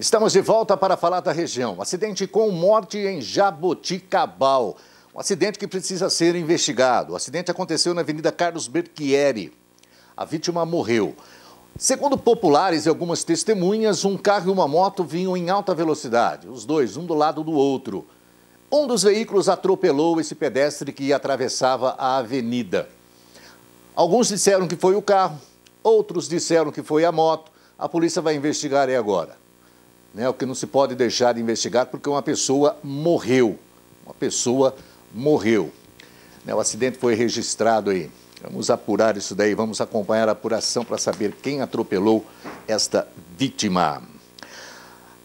Estamos de volta para falar da região. Acidente com morte em Jaboticabal. Um acidente que precisa ser investigado. O acidente aconteceu na Avenida Carlos Berchieri. A vítima morreu. Segundo populares e algumas testemunhas, um carro e uma moto vinham em alta velocidade, os dois, um do lado do outro. Um dos veículos atropelou esse pedestre que atravessava a avenida. Alguns disseram que foi o carro, outros disseram que foi a moto. A polícia vai investigar aí agora né, o que não se pode deixar de investigar porque uma pessoa morreu. Uma pessoa morreu. Né, o acidente foi registrado aí. Vamos apurar isso daí, vamos acompanhar a apuração para saber quem atropelou esta vítima.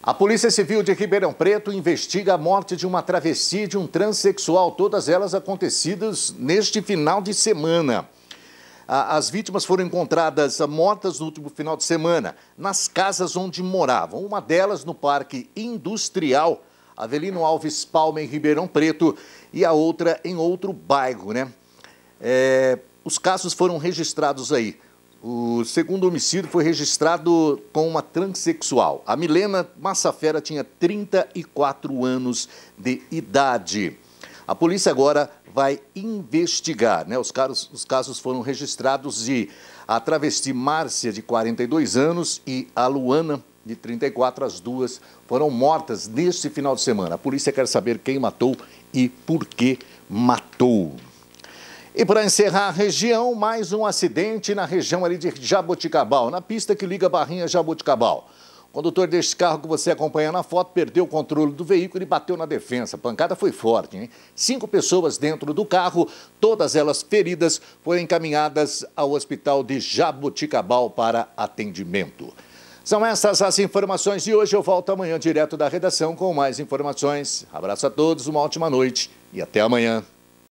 A Polícia Civil de Ribeirão Preto investiga a morte de uma travesti de um transexual, todas elas acontecidas neste final de semana. As vítimas foram encontradas mortas no último final de semana, nas casas onde moravam. Uma delas no Parque Industrial, Avelino Alves Palma, em Ribeirão Preto, e a outra em outro bairro, né? É, os casos foram registrados aí. O segundo homicídio foi registrado com uma transexual. A Milena Massafera tinha 34 anos de idade. A polícia agora vai investigar. Né? Os, caros, os casos foram registrados de a travesti Márcia, de 42 anos, e a Luana, de 34, as duas foram mortas neste final de semana. A polícia quer saber quem matou e por que matou. E para encerrar a região, mais um acidente na região ali de Jaboticabal, na pista que liga Barrinha a Jaboticabal condutor deste carro que você acompanha na foto perdeu o controle do veículo e bateu na defensa. A pancada foi forte, hein? Cinco pessoas dentro do carro, todas elas feridas, foram encaminhadas ao hospital de Jaboticabal para atendimento. São essas as informações de hoje. Eu volto amanhã direto da redação com mais informações. Abraço a todos, uma ótima noite e até amanhã.